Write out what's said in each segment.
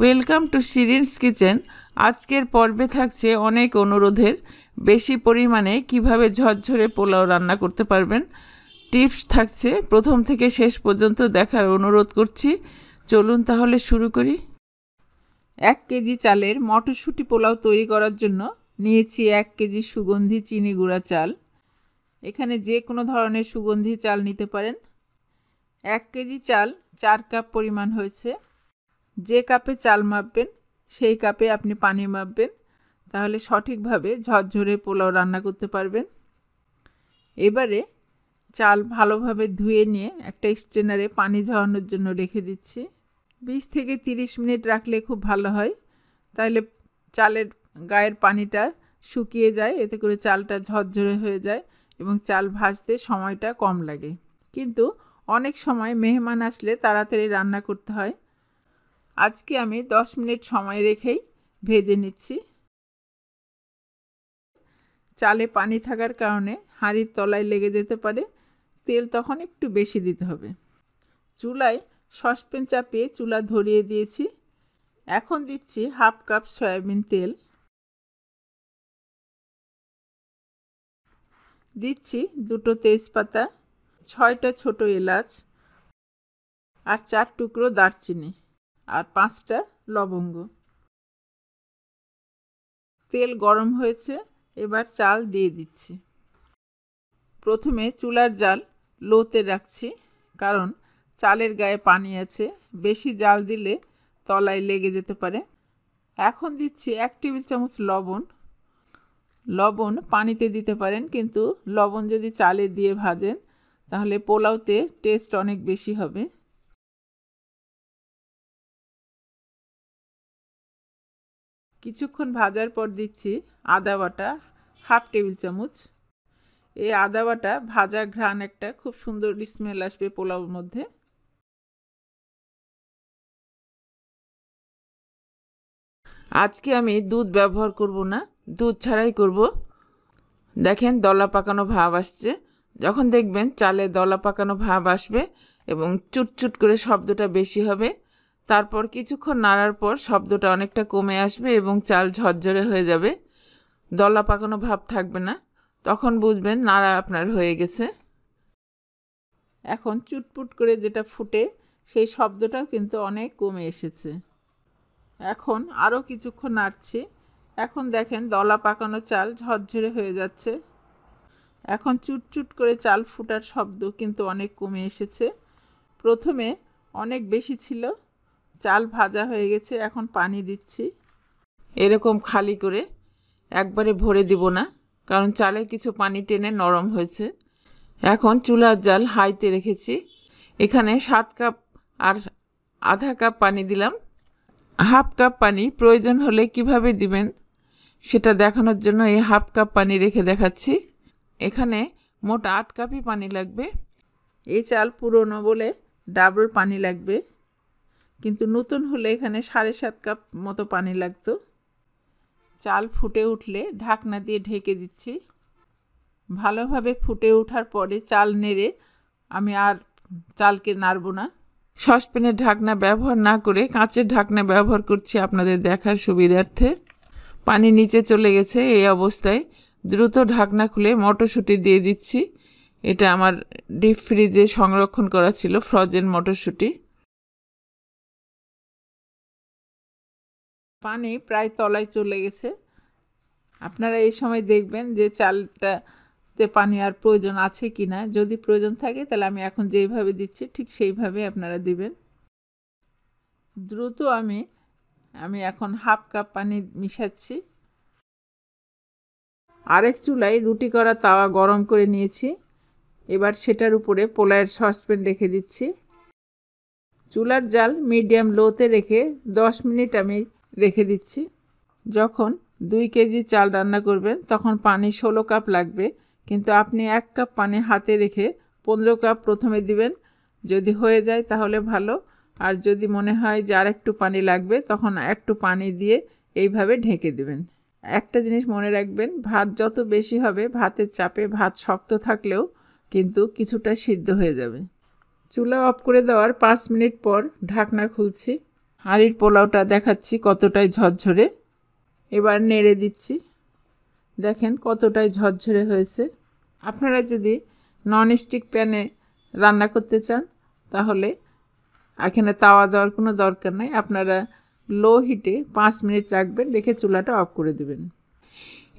welcome to শিরিনস kitchen আজকের পর্বে থাকছে অনেক অনুরোধের বেশি পরিমাণে কিভাবে ঝরঝরে পোলাও রান্না করতে পারবেন টিপস থাকছে প্রথম থেকে শেষ পর্যন্ত দেখার অনুরোধ করছি চলুন তাহলে শুরু করি এক কেজি চালের মটরশুঁটি পোলাও তৈরি করার জন্য নিয়েছি এক কেজি সুগন্ধি চিনি গুঁড়া চাল এখানে যে কোনো ধরনের সুগন্ধি চাল নিতে পারেন এক কেজি চাল চার কাপ পরিমাণ হয়েছে যে কাপে চাল মাপবেন সেই কাপে আপনি পানি মাপবেন তাহলে সঠিকভাবে ঝরঝরে পোলাও রান্না করতে পারবেন এবারে চাল ভালোভাবে ধুয়ে নিয়ে একটা স্ট্রেনারে পানি ঝরানোর জন্য রেখে দিচ্ছি বিশ থেকে তিরিশ মিনিট রাখলে খুব ভালো হয় তাহলে চালের গায়ের পানিটা শুকিয়ে যায় এতে করে চালটা ঝরঝরে হয়ে যায় এবং চাল ভাজতে সময়টা কম লাগে কিন্তু অনেক সময় মেহমান আসলে তাড়াতাড়ি রান্না করতে হয় আজকে আমি 10 মিনিট সময় রেখেই ভেজে নিচ্ছি চালে পানি থাকার কারণে হাঁড়ির তলায় লেগে যেতে পারে তেল তখন একটু বেশি দিতে হবে চুলায় সসপ্যান চাপিয়ে চুলা ধরিয়ে দিয়েছি এখন দিচ্ছি হাফ কাপ সয়াবিন তেল দিচ্ছি দুটো তেজপাতা ছয়টা ছোট এলাচ আর চার টুকরো দারচিনি আর পাঁচটা লবঙ্গ তেল গরম হয়েছে এবার চাল দিয়ে দিচ্ছি প্রথমে চুলার জাল লোতে রাখছি কারণ চালের গায়ে পানি আছে বেশি জাল দিলে তলায় লেগে যেতে পারে এখন দিচ্ছি এক টেবিল চামচ লবণ লবণ পানিতে দিতে পারেন কিন্তু লবণ যদি চালে দিয়ে ভাজেন তাহলে পোলাওতে টেস্ট অনেক বেশি হবে কিছুক্ষণ ভাজার পর দিচ্ছি আদা বাটা হাফ টেবিল চামচ এই আদা বাটা ভাজা ঘ্রাণ একটা খুব সুন্দর স্মেল আসবে পোলাওর মধ্যে আজকে আমি দুধ ব্যবহার করব না দুধ ছাড়াই করব দেখেন দলা পাকানো ভাব আসছে যখন দেখবেন চালে দলা পাকানো ভাব আসবে এবং চুটচুট করে শব্দটা বেশি হবে তারপর কিছুক্ষণ নাড়ার পর শব্দটা অনেকটা কমে আসবে এবং চাল ঝরঝরে হয়ে যাবে দলা পাকানো ভাব থাকবে না তখন বুঝবেন নাড়া আপনার হয়ে গেছে এখন চুটপুট করে যেটা ফুটে সেই শব্দটাও কিন্তু অনেক কমে এসেছে এখন আরও কিছুক্ষণ নাড়ছি এখন দেখেন দলা পাকানো চাল ঝরঝরে হয়ে যাচ্ছে এখন চুটচুট করে চাল ফুটার শব্দ কিন্তু অনেক কমে এসেছে প্রথমে অনেক বেশি ছিল চাল ভাজা হয়ে গেছে এখন পানি দিচ্ছি এরকম খালি করে একবারে ভরে দিব না কারণ চালে কিছু পানি টেনে নরম হয়েছে এখন চুলার জাল হাইতে রেখেছি এখানে সাত কাপ আর আধা কাপ পানি দিলাম হাফ কাপ পানি প্রয়োজন হলে কিভাবে দিবেন সেটা দেখানোর জন্য এই হাফ কাপ পানি রেখে দেখাচ্ছি এখানে মোট আট কাপই পানি লাগবে এই চাল পুরনো বলে ডাবল পানি লাগবে কিন্তু নতুন হলে এখানে সাড়ে সাত কাপ মতো পানি লাগতো চাল ফুটে উঠলে ঢাকনা দিয়ে ঢেকে দিচ্ছি ভালোভাবে ফুটে ওঠার পরে চাল নেড়ে আমি আর চালকে নাড়ব না সসপ্যানের ঢাকনা ব্যবহার না করে কাঁচের ঢাকনা ব্যবহার করছি আপনাদের দেখার সুবিধার্থে পানি নিচে চলে গেছে এই অবস্থায় দ্রুত ঢাকনা খুলে মটরশুঁটি দিয়ে দিচ্ছি এটা আমার ডিপ ফ্রিজে সংরক্ষণ করা ছিল ফ্রজেন মটরশুঁটি পানি প্রায় তলায় চলে গেছে আপনারা এই সময় দেখবেন যে চালটাতে পানি আর প্রয়োজন আছে কি না যদি প্রয়োজন থাকে তাহলে আমি এখন যেইভাবে দিচ্ছি ঠিক সেইভাবে আপনারা দিবেন দ্রুত আমি আমি এখন হাফ কাপ পানি মিশাচ্ছি আরেক চুলায় রুটি করা তাওয়া গরম করে নিয়েছি এবার সেটার উপরে পোলায়ের সসপ্যান রেখে দিচ্ছি চুলার জাল মিডিয়াম লোতে রেখে 10 মিনিট আমি রেখে দিচ্ছি যখন দুই কেজি চাল রান্না করবেন তখন পানি ষোলো কাপ লাগবে কিন্তু আপনি এক কাপ পানি হাতে রেখে পনেরো কাপ প্রথমে দিবেন যদি হয়ে যায় তাহলে ভালো আর যদি মনে হয় যে আর একটু পানি লাগবে তখন একটু পানি দিয়ে এইভাবে ঢেকে দেবেন একটা জিনিস মনে রাখবেন ভাত যত বেশি হবে ভাতের চাপে ভাত শক্ত থাকলেও কিন্তু কিছুটা সিদ্ধ হয়ে যাবে চুলা অফ করে দেওয়ার পাঁচ মিনিট পর ঢাকনা খুলছি হাঁড়ির পোলাওটা দেখাচ্ছি কতটাই ঝরঝরে এবার নেড়ে দিচ্ছি দেখেন কতটাই ঝরঝরে হয়েছে আপনারা যদি ননস্টিক প্যানে রান্না করতে চান তাহলে এখানে তাওয়া দেওয়ার কোনো দরকার নাই আপনারা লো হিটে পাঁচ মিনিট রাখবেন রেখে চুলাটা অফ করে দেবেন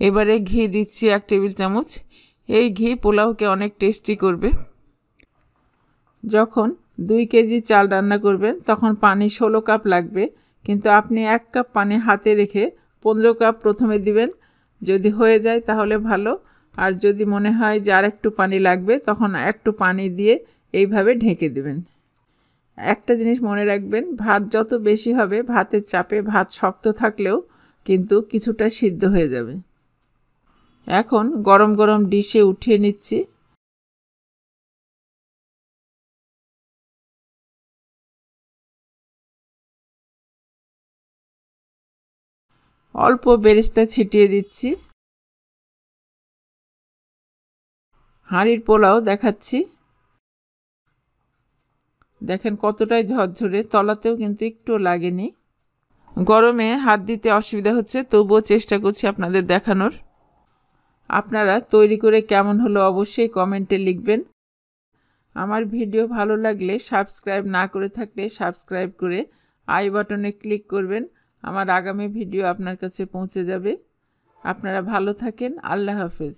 এবারে ঘি দিচ্ছি এক টেবিল চামচ এই ঘি পোলাওকে অনেক টেস্টি করবে যখন দুই কেজি চাল রান্না করবেন তখন পানি ষোলো কাপ লাগবে কিন্তু আপনি এক কাপ পানি হাতে রেখে পনেরো কাপ প্রথমে দিবেন যদি হয়ে যায় তাহলে ভালো আর যদি মনে হয় যে আর একটু পানি লাগবে তখন একটু পানি দিয়ে এইভাবে ঢেকে দেবেন একটা জিনিস মনে রাখবেন ভাত যত বেশি হবে ভাতের চাপে ভাত শক্ত থাকলেও কিন্তু কিছুটা সিদ্ধ হয়ে যাবে এখন গরম গরম ডিশে উঠিয়ে নিচ্ছি অল্প বেরেস্তা ছিটিয়ে দিচ্ছি হাঁড়ির পোলাও দেখাচ্ছি দেখেন কতটাই ঝরঝরে তলাতেও কিন্তু একটু লাগেনি গরমে হাত দিতে অসুবিধা হচ্ছে তবুও চেষ্টা করছি আপনাদের দেখানোর আপনারা তৈরি করে কেমন হলো অবশ্যই কমেন্টে লিখবেন আমার ভিডিও ভালো লাগলে সাবস্ক্রাইব না করে থাকলে সাবস্ক্রাইব করে আই বাটনে ক্লিক করবেন আমার আগামী ভিডিও আপনার কাছে পৌঁছে যাবে আপনারা ভালো থাকেন আল্লাহ হাফেজ